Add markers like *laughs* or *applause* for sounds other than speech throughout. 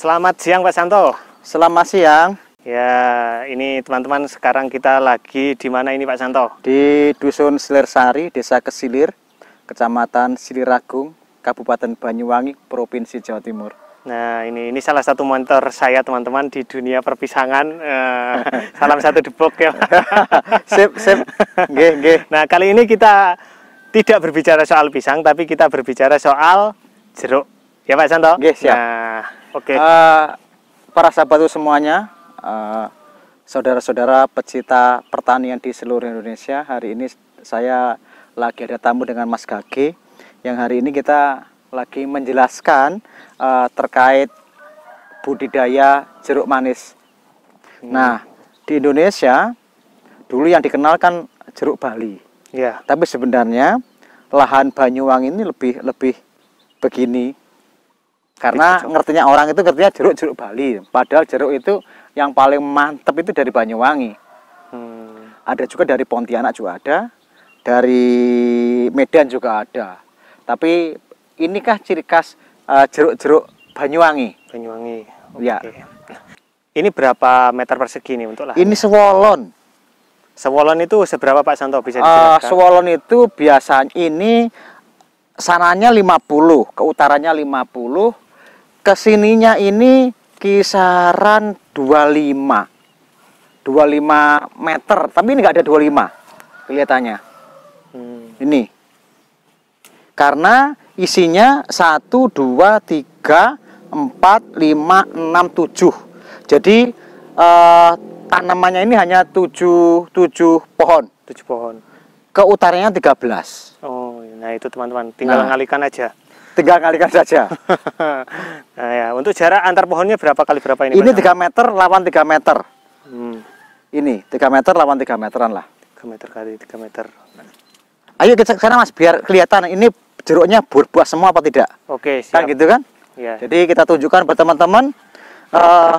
Selamat siang Pak Santo. Selamat siang. Ya, ini teman-teman sekarang kita lagi di mana ini Pak Santo? Di Dusun Silirsari, Desa Kesilir, Kecamatan Siliragung, Kabupaten Banyuwangi, Provinsi Jawa Timur. Nah, ini ini salah satu monitor saya teman-teman di dunia perpisangan. Eh, salam satu depok ya. *laughs* sip, sip. Nggih, nggih. Nah, kali ini kita tidak berbicara soal pisang tapi kita berbicara soal jeruk. Ya Pak Santo. Oke, siap. Nah, oke. Okay. Uh, eh, para sahabatku semuanya, eh, saudara-saudara pecinta pertanian di seluruh Indonesia, hari ini saya lagi ada tamu dengan Mas Gage yang hari ini kita lagi menjelaskan uh, terkait budidaya jeruk manis. Hmm. Nah, di Indonesia dulu yang dikenalkan jeruk Bali. Ya. Tapi sebenarnya lahan Banyuwangi ini lebih lebih begini karena ngertinya orang itu ngertinya jeruk-jeruk Bali padahal jeruk itu yang paling mantep itu dari Banyuwangi hmm. ada juga dari Pontianak juga ada dari Medan juga ada tapi inikah ciri khas eh, jeruk-jeruk Banyuwangi Banyuwangi okay. ya ini berapa meter persegi ini untuk lahan? ini Sewolon. Sewolon itu seberapa Pak Santo bisa eh, dijelaskan? Uh, swolon itu biasanya ini sananya 50 ke utaranya 50 kesininya ini kisaran 25 25 meter tapi ini nggak ada 25 kelihatannya hmm. ini karena isinya 1 2 3 4 5 6 7 jadi eh, tanamannya ini hanya 7 7 pohon 7 pohon ke utaranya 13 oh nah itu teman-teman tinggal nah. ngalikan aja tinggal kalikan saja. *laughs* nah, ya. Untuk jarak antar pohonnya berapa kali berapa ini? Ini tiga meter lawan tiga meter. Hmm. Ini tiga meter lawan tiga meteran lah. Tiga meter kali tiga meter. Ayo kita ke sana mas, biar kelihatan ini jeruknya berbuah semua apa tidak. Oke. Kan siap. Kan gitu kan? Ya. Jadi kita tunjukkan buat teman Uh,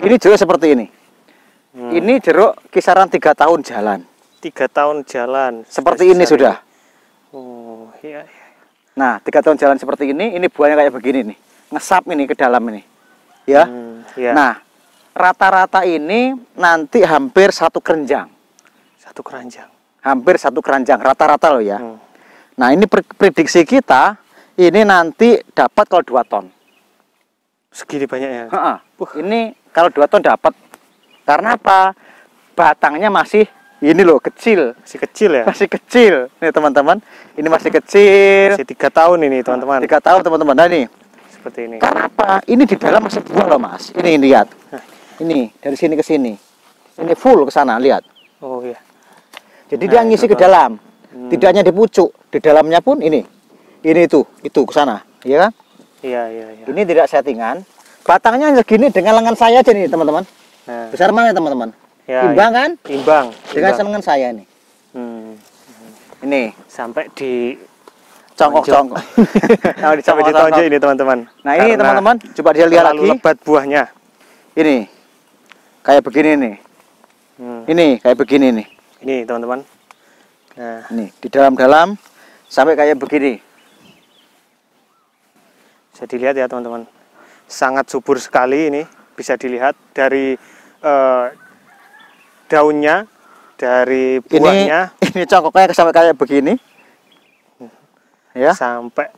eh, ini jeruk seperti ini. Hmm. Ini jeruk kisaran tiga tahun jalan. Tiga tahun jalan. Seperti ini sudah. Oh, iya Nah, tiga tahun jalan seperti ini, ini buahnya kayak begini nih, ngesap ini ke dalam ini, ya. Hmm, yeah. Nah, rata-rata ini nanti hampir satu keranjang. Satu keranjang. Hampir satu keranjang, rata-rata loh ya. Hmm. Nah, ini prediksi kita ini nanti dapat kalau dua ton. Segini banyak ya? Ini kalau dua ton dapat. Karena apa? Batangnya masih ini loh kecil masih kecil ya masih kecil nih teman-teman ini masih kecil masih tiga tahun ini teman-teman tiga tahun teman-teman nah ini seperti ini karena apa ini di dalam masih buah loh mas ini lihat ini dari sini ke sini ini full ke sana lihat oh iya jadi nah, dia ngisi ke dalam hmm. tidak hanya di pucuk di dalamnya pun ini ini itu itu ke sana iya kan iya iya iya ini tidak settingan batangnya segini dengan lengan saya aja nih teman-teman nah. besar mana teman-teman ya, imbang kan imbang dengan senengan saya nih hmm. ini sampai di congkok congkok nah, *laughs* di sampai ini teman-teman nah ini teman-teman coba dia lihat lagi lebat buahnya ini kayak begini nih hmm. ini kayak begini nih ini teman-teman nah. ini di dalam-dalam sampai kayak begini bisa dilihat ya teman-teman sangat subur sekali ini bisa dilihat dari eh, daunnya dari buahnya ini, ini cangkoknya sampai kayak begini ya sampai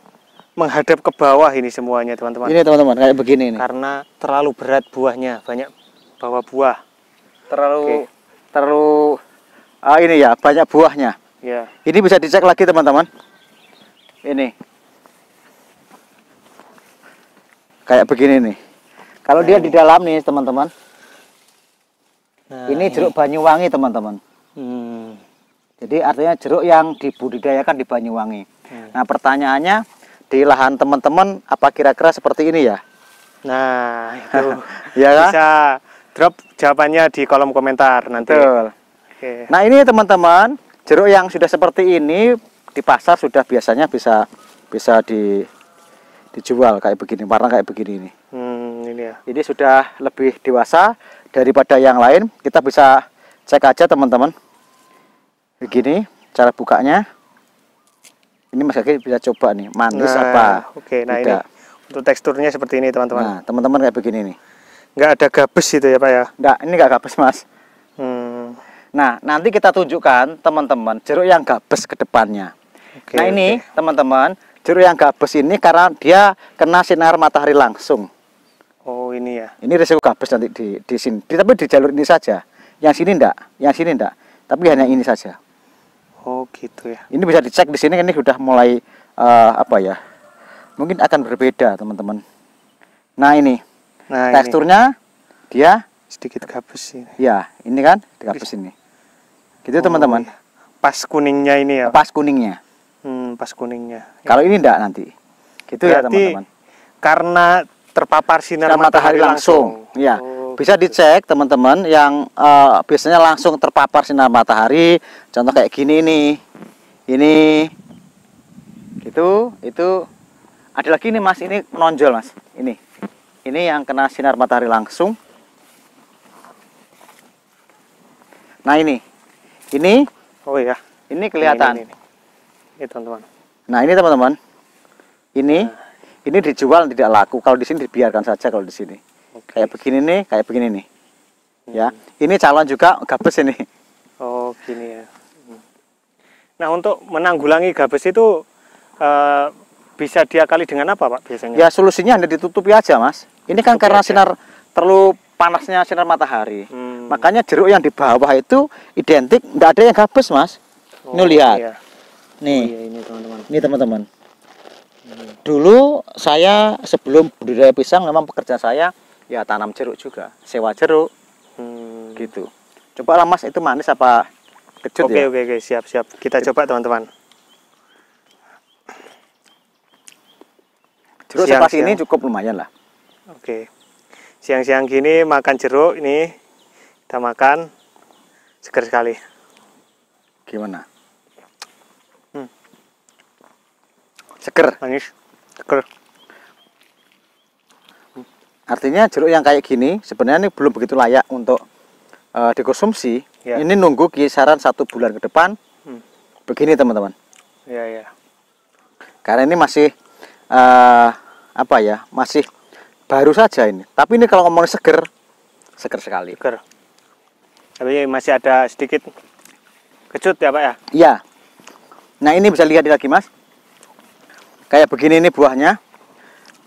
menghadap ke bawah ini semuanya teman-teman ini teman-teman kayak begini ini karena terlalu berat buahnya banyak bawa buah terlalu Oke. terlalu ah, ini ya banyak buahnya ya ini bisa dicek lagi teman-teman ini kayak begini nih kalau nah, dia ini. di dalam nih teman-teman Nah, ini iya. jeruk ini. Banyuwangi teman-teman. Hmm. Jadi artinya jeruk yang dibudidayakan di Banyuwangi. Hmm. Nah pertanyaannya di lahan teman-teman apa kira-kira seperti ini ya? Nah itu *laughs* ya kan? bisa drop jawabannya di kolom komentar nanti. Betul. Okay. Nah ini teman-teman jeruk yang sudah seperti ini di pasar sudah biasanya bisa bisa di dijual kayak begini warna kayak begini ini. Hmm, ini ya. Ini sudah lebih dewasa daripada yang lain kita bisa cek aja teman-teman begini cara bukanya ini Mas Gaki bisa coba nih manis nah, apa oke nah tidak. ini untuk teksturnya seperti ini teman-teman nah teman-teman kayak begini nih nggak ada gabes gitu ya Pak ya Enggak, ini enggak gabes Mas hmm. nah nanti kita tunjukkan teman-teman jeruk yang gabes ke depannya okay, nah ini teman-teman okay. jeruk yang gabes ini karena dia kena sinar matahari langsung ini ya. Ini resiko kabus nanti di di sini. Di, tapi di jalur ini saja. Yang sini enggak, yang sini enggak. Tapi hanya ini saja. Oh gitu ya. Ini bisa dicek di sini ini sudah mulai uh, apa ya? Mungkin akan berbeda teman-teman. Nah ini. Nah, teksturnya ini. dia sedikit gabus ini. Ya ini kan gabus ini. Gitu teman-teman. Oh, iya. pas kuningnya ini ya. Pas kuningnya. Hmm, pas kuningnya. Kalau ya. ini enggak nanti. Gitu ya, Berarti, ya teman-teman. Karena terpapar sinar matahari, matahari langsung. langsung. Ya. Oh, bisa gitu. dicek teman-teman yang uh, biasanya langsung terpapar sinar matahari, contoh kayak gini nih. Ini gitu, itu ada lagi nih Mas, ini menonjol Mas. Ini. Ini yang kena sinar matahari langsung. Nah, ini. Ini oh ya, ini kelihatan. Ini, ini, teman-teman. Nah, ini teman-teman. Ini nah ini dijual tidak laku kalau di sini dibiarkan saja kalau di sini okay. kayak begini nih kayak begini nih hmm. ya ini calon juga gabus ini oh gini ya nah untuk menanggulangi gabus itu uh, bisa diakali dengan apa pak biasanya ya solusinya hanya ditutupi aja mas ini kan Tutup karena aja. sinar terlalu panasnya sinar matahari hmm. makanya jeruk yang di bawah itu identik tidak ada yang gabus mas oh, ini iya. nih oh, iya, ini teman-teman ini teman-teman dulu saya sebelum budidaya pisang memang pekerjaan saya ya tanam jeruk juga sewa jeruk hmm. gitu coba lah mas itu manis apa kecut oke, ya oke okay, oke okay. siap siap kita coba teman-teman jeruk siang, sepas siang. ini cukup lumayan lah oke siang-siang gini makan jeruk ini kita makan seger sekali gimana hmm. seger manis artinya jeruk yang kayak gini sebenarnya ini belum begitu layak untuk uh, dikonsumsi ya. ini nunggu kisaran satu bulan ke depan hmm. begini teman-teman ya ya karena ini masih uh, apa ya masih baru saja ini tapi ini kalau ngomong seger seger sekali seger tapi masih ada sedikit kecut ya pak ya iya nah ini bisa lihat lagi mas kayak begini ini buahnya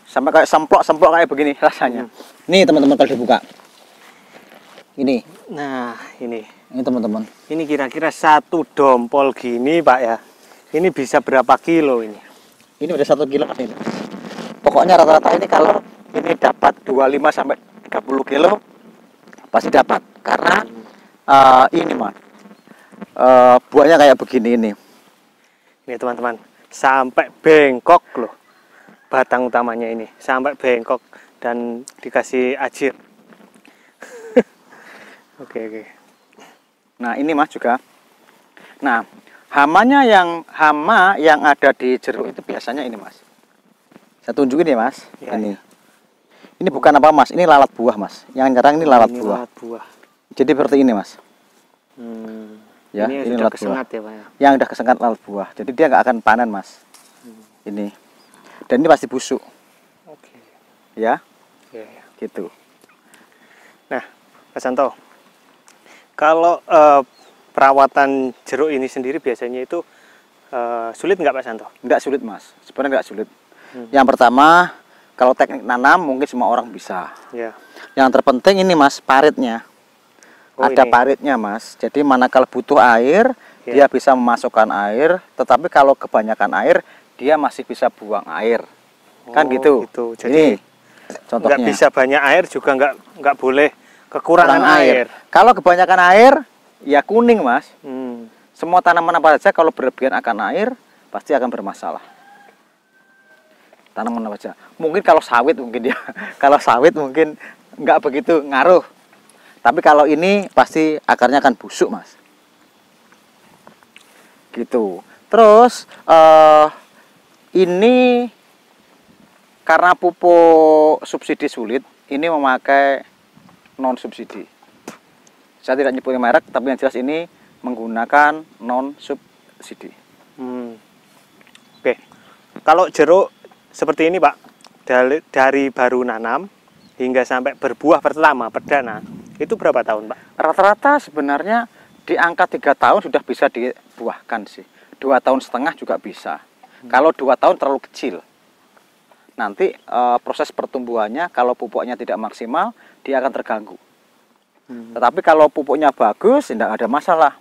sampai kayak semplok semplok kayak begini rasanya hmm. nih teman-teman kalau dibuka ini nah ini ini teman-teman ini kira-kira satu dompol gini pak ya ini bisa berapa kilo ini ini udah satu kilo kan ini pokoknya rata-rata ini kalau ini dapat 25 sampai 30 kilo pasti dapat karena uh, ini mah eh, uh, buahnya kayak begini ini ini teman-teman sampai bengkok loh batang utamanya ini sampai bengkok dan dikasih ajir *laughs* oke oke nah ini mas juga nah hamanya yang hama yang ada di jeruk itu biasanya ini mas saya tunjukin ya mas ya, ini ya. ini bukan apa mas ini lalat buah mas yang nyerang ini lalat ini buah lalat buah jadi seperti ini mas hmm ya ini, ini sudah kesengat ya pak ya? yang sudah kesengat lalat buah jadi dia nggak akan panen mas hmm. ini dan ini pasti busuk oke okay. ya? yeah, yeah. gitu nah Pak Santo kalau eh, perawatan jeruk ini sendiri biasanya itu eh, sulit nggak Pak Santo? Nggak sulit Mas, sebenarnya nggak sulit. Hmm. Yang pertama kalau teknik nanam mungkin semua orang bisa. Yeah. Yang terpenting ini Mas paritnya oh, ada ini. paritnya mas jadi manakala butuh air yeah. dia bisa memasukkan air tetapi kalau kebanyakan air dia masih bisa buang air kan oh, kan gitu, gitu. jadi ini, contohnya nggak bisa banyak air juga nggak nggak boleh kekurangan air. air kalau kebanyakan air ya kuning mas hmm. semua tanaman apa saja kalau berlebihan akan air pasti akan bermasalah tanaman apa saja mungkin kalau sawit mungkin dia ya. *laughs* kalau sawit mungkin nggak begitu ngaruh tapi kalau ini pasti akarnya akan busuk, Mas. Gitu. Terus uh, ini karena pupuk subsidi sulit, ini memakai non subsidi. Saya tidak nyebutin merek, tapi yang jelas ini menggunakan non subsidi. Hmm. Oke. Kalau jeruk seperti ini, Pak, dari, dari baru nanam hingga sampai berbuah pertama perdana itu berapa tahun, Pak? Rata-rata sebenarnya di angka tiga tahun sudah bisa dibuahkan sih. Dua tahun setengah juga bisa. Hmm. Kalau dua tahun terlalu kecil, nanti e, proses pertumbuhannya kalau pupuknya tidak maksimal, dia akan terganggu. Hmm. Tetapi kalau pupuknya bagus, tidak ada masalah.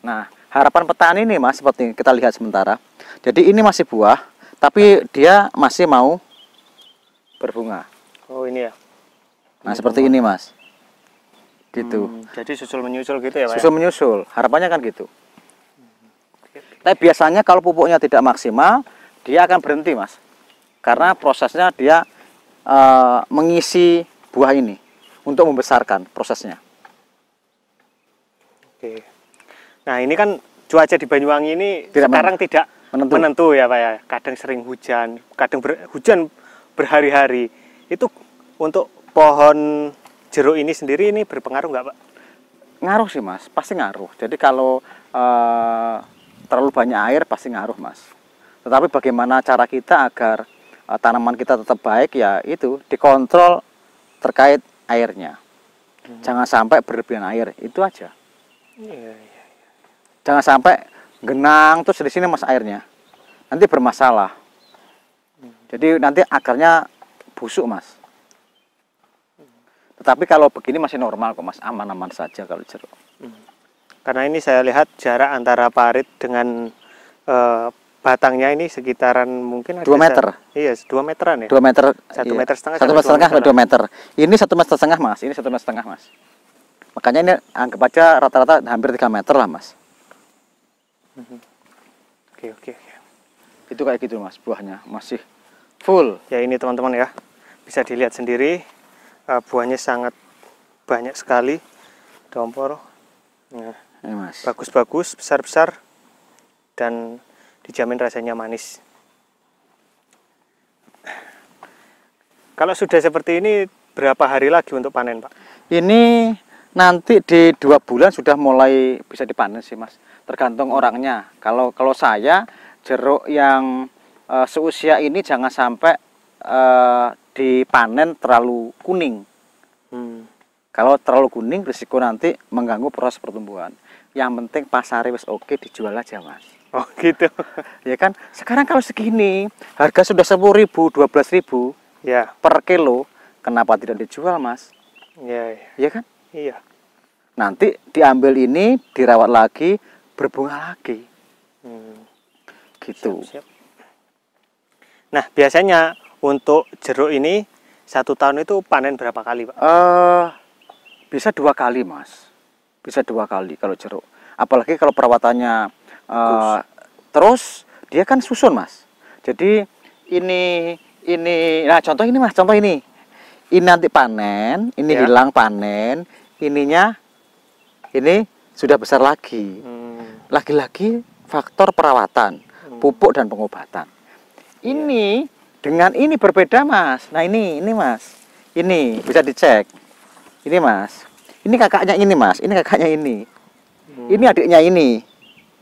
Nah, harapan petani ini mas, seperti kita lihat sementara. Jadi ini masih buah, tapi dia masih mau berbunga. Oh ini ya. Nah ini seperti bunga. ini mas gitu hmm, jadi susul menyusul gitu ya pak ya? susul menyusul harapannya kan gitu hmm. tapi biasanya kalau pupuknya tidak maksimal dia akan berhenti mas karena prosesnya dia e, mengisi buah ini untuk membesarkan prosesnya oke nah ini kan cuaca di Banyuwangi ini tidak sekarang menentu. tidak menentu. menentu ya pak ya kadang sering hujan kadang ber, hujan berhari-hari itu untuk pohon jeruk ini sendiri ini berpengaruh nggak Pak? Ngaruh sih Mas, pasti ngaruh. Jadi kalau eh, terlalu banyak air pasti ngaruh Mas. Tetapi bagaimana cara kita agar eh, tanaman kita tetap baik ya itu dikontrol terkait airnya. Hmm. Jangan sampai berlebihan air, itu aja. Iya, iya, iya. Jangan sampai genang terus di sini Mas airnya. Nanti bermasalah. Hmm. Jadi nanti akarnya busuk Mas tetapi kalau begini masih normal kok Mas, aman-aman saja kalau jeruk. Hmm. Karena ini saya lihat jarak antara parit dengan e, batangnya ini sekitaran mungkin dua meter. Iya, dua meteran ya. Dua meter. Satu iya. meter setengah. Satu meter setengah atau dua meter. Ini satu meter setengah Mas, ini satu meter setengah Mas. Makanya ini anggap aja rata-rata hampir tiga meter lah Mas. Mhm. Oke, oke, oke. Itu kayak gitu Mas, buahnya masih full. Ya ini teman-teman ya, bisa dilihat sendiri buahnya sangat banyak sekali dompor ya, eh, bagus-bagus besar-besar dan dijamin rasanya manis kalau sudah seperti ini berapa hari lagi untuk panen pak? ini nanti di dua bulan sudah mulai bisa dipanen sih mas tergantung orangnya kalau kalau saya jeruk yang uh, seusia ini jangan sampai uh, dipanen terlalu kuning. Hmm. Kalau terlalu kuning risiko nanti mengganggu proses pertumbuhan. Yang penting pasar wis oke dijual aja mas. Oh gitu. *laughs* ya kan. Sekarang kalau segini harga sudah sepuluh ribu, dua belas ribu ya. per kilo, kenapa tidak dijual mas? Iya. Iya ya kan? Iya. Nanti diambil ini, dirawat lagi, berbunga lagi. Hmm. Gitu. Siap, siap. Nah biasanya untuk jeruk ini satu tahun itu panen berapa kali, Pak? Uh, bisa dua kali, Mas. Bisa dua kali kalau jeruk. Apalagi kalau perawatannya uh, terus. dia kan susun, Mas. Jadi ini ini nah contoh ini Mas, contoh ini. Ini nanti panen, ini ya. hilang panen, ininya ini sudah besar lagi. Hmm. Lagi-lagi hmm. faktor perawatan, hmm. pupuk dan pengobatan. Iya. Ini ya dengan ini berbeda mas nah ini ini mas ini bisa dicek ini mas ini kakaknya ini mas ini kakaknya ini hmm. ini adiknya ini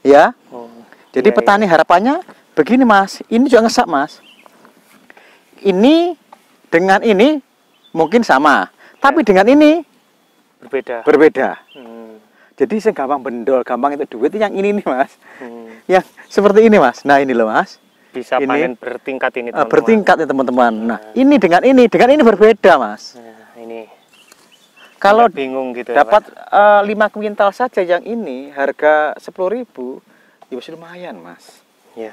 ya oh, jadi iya, petani iya. harapannya begini mas ini juga ngesap mas ini dengan ini mungkin sama tapi ya. dengan ini berbeda berbeda hmm. jadi gampang bendol gampang itu duit yang ini nih mas hmm. yang seperti ini mas nah ini loh mas bisa ini, panen bertingkat ini eh, teman-teman. bertingkat ya teman-teman nah ini dengan ini dengan ini berbeda mas nah, ini kalau bingung gitu ya, dapat eh, lima ya, uh, kuintal saja yang ini harga sepuluh ribu ya masih lumayan mas ya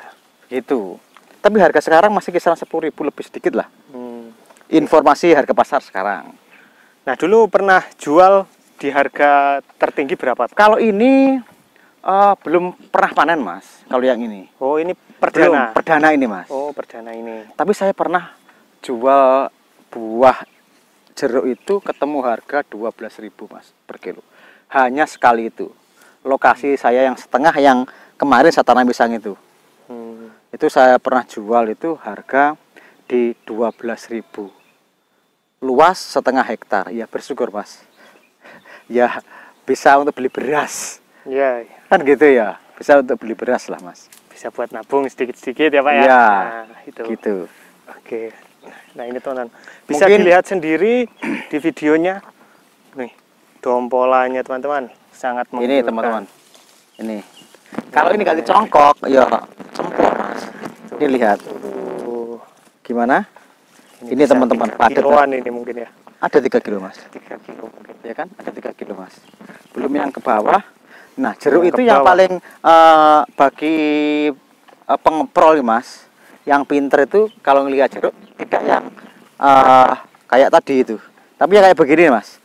gitu tapi harga sekarang masih kisaran sepuluh ribu lebih sedikit lah hmm. informasi harga pasar sekarang nah dulu pernah jual di harga tertinggi berapa kalau ini uh, belum pernah panen mas kalau yang ini oh ini Perdana. Belum, perdana ini, Mas. Oh, perdana ini. Tapi saya pernah jual buah jeruk itu ketemu harga dua belas ribu Mas, per kilo. Hanya sekali itu. Lokasi hmm. saya yang setengah yang kemarin saya tanam pisang itu. Hmm. Itu saya pernah jual itu harga di dua belas ribu Luas setengah hektar. Ya bersyukur, Mas. ya bisa untuk beli beras. ya Ya. Kan gitu ya. Bisa untuk beli beras lah, Mas bisa buat nabung sedikit-sedikit ya Pak ya. ya Nah, itu. Gitu. Oke. Nah, ini teman bisa Mungkin... dilihat sendiri di videonya. Nih, dompolanya teman-teman sangat Ini teman-teman. Ini. Nah, Kalau ini kali congkok, ya cempur Mas. Ini lihat. Gimana? Ini, ini teman-teman padat. Kiloan ini mungkin ya. Ada tiga kilo Mas. tiga kilo mungkin. Ya kan? Ada tiga kilo Mas. Belum yang ke bawah Nah, jeruk iya, yang itu yang paling uh, bagi uh, pengeprol, Mas. Yang pinter itu kalau ngelihat jeruk tidak yang uh, kayak tadi itu. Tapi yang kayak begini, Mas.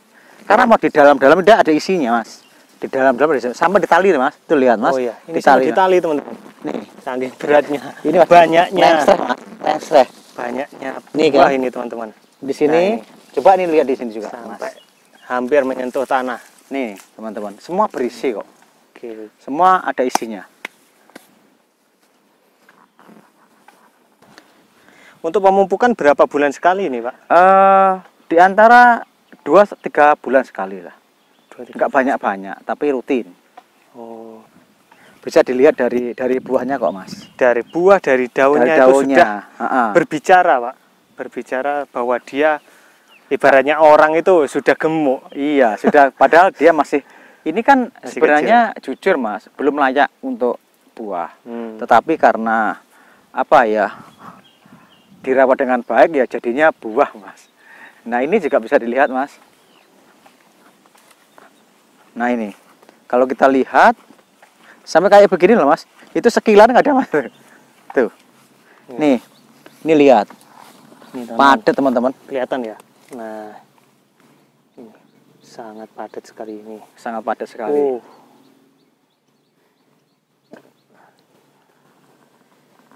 Karena mau di dalam-dalam tidak ada isinya, Mas. Di dalam-dalam sama di tali, Mas. Tuh lihat, Mas. Oh iya, ini di tali, tali, teman-teman. Nih, tali beratnya. Ini Mas, banyaknya. Lengser, Mas. Banyaknya. Nih, kan? ini, teman-teman. Di sini, nah, coba nih lihat di sini juga, Sampai Mas. Hampir menyentuh tanah. Nih, teman-teman. Semua berisi kok Oke. Semua ada isinya. Untuk pemupukan berapa bulan sekali ini, Pak? Uh, di antara 2 3 bulan sekali lah. Enggak banyak-banyak, tapi rutin. Oh. Bisa dilihat dari dari buahnya kok, Mas. Dari buah, dari daunnya, dari daunnya. itu sudah ha -ha. berbicara, Pak. Berbicara bahwa dia ibaratnya orang itu sudah gemuk. Iya, sudah padahal dia masih ini kan Masih sebenarnya kecil. jujur mas belum layak untuk buah hmm. tetapi karena apa ya dirawat dengan baik ya jadinya buah mas nah ini juga bisa dilihat mas nah ini kalau kita lihat sampai kayak begini loh mas itu sekilan nggak ada mas *laughs* tuh hmm. nih ini lihat padat teman-teman kelihatan ya nah sangat padat sekali ini. Sangat padat sekali. Oh.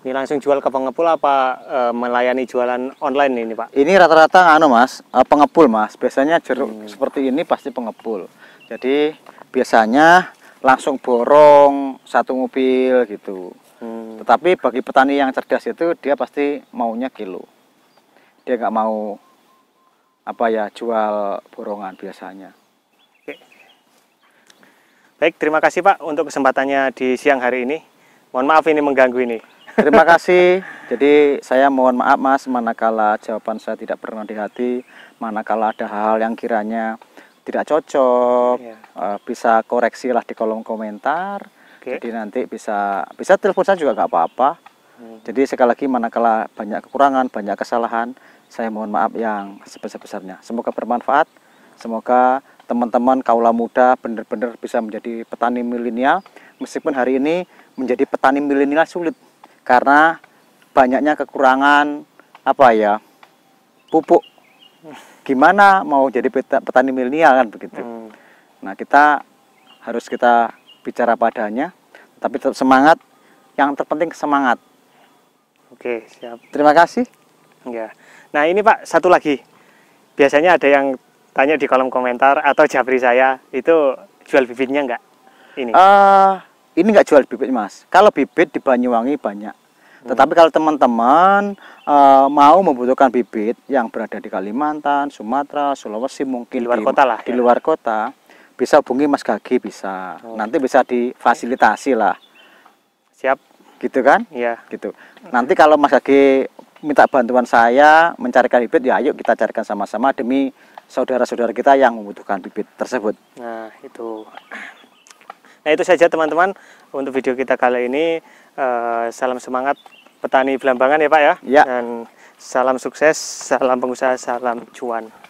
Ini langsung jual ke pengepul apa e, melayani jualan online ini pak? Ini rata-rata anu mas, e, pengepul mas. Biasanya jeruk hmm. seperti ini pasti pengepul. Jadi biasanya langsung borong satu mobil gitu. Hmm. Tetapi bagi petani yang cerdas itu dia pasti maunya kilo. Dia nggak mau apa ya jual borongan biasanya. Oke. Baik, terima kasih Pak untuk kesempatannya di siang hari ini. Mohon maaf ini mengganggu ini. Terima *laughs* kasih. Jadi saya mohon maaf Mas manakala jawaban saya tidak pernah di hati, manakala ada hal yang kiranya tidak cocok, ya. koreksi eh, bisa koreksilah di kolom komentar. Oke. Jadi nanti bisa bisa telepon saya juga nggak apa-apa Mhm. Jadi sekali lagi manakala banyak kekurangan, banyak kesalahan, saya mohon maaf yang sebesar-besarnya. Semoga bermanfaat. Semoga teman-teman kaula muda benar-benar bisa menjadi petani milenial meskipun hari ini menjadi petani milenial sulit karena banyaknya kekurangan apa ya pupuk gimana mau jadi petani milenial kan begitu hmm. nah kita harus kita bicara padanya tapi tetap semangat yang terpenting semangat Oke, siap. Terima kasih. Ya. Nah, ini Pak, satu lagi. Biasanya ada yang tanya di kolom komentar atau jabri saya, itu jual bibitnya enggak Ini. Uh, ini enggak jual bibit, Mas. Kalau bibit di Banyuwangi banyak. Hmm. Tetapi kalau teman-teman uh, mau membutuhkan bibit yang berada di Kalimantan, Sumatera, Sulawesi mungkin di luar kota lah. Di ya. luar kota bisa hubungi Mas Gagi bisa. Oh. Nanti bisa difasilitasi lah. Siap gitu kan Iya. gitu nanti kalau Mas Agi minta bantuan saya mencarikan bibit ya ayo kita carikan sama-sama demi saudara-saudara kita yang membutuhkan bibit tersebut nah itu nah itu saja teman-teman untuk video kita kali ini eh, salam semangat petani belambangan ya Pak ya, ya. dan salam sukses salam pengusaha salam cuan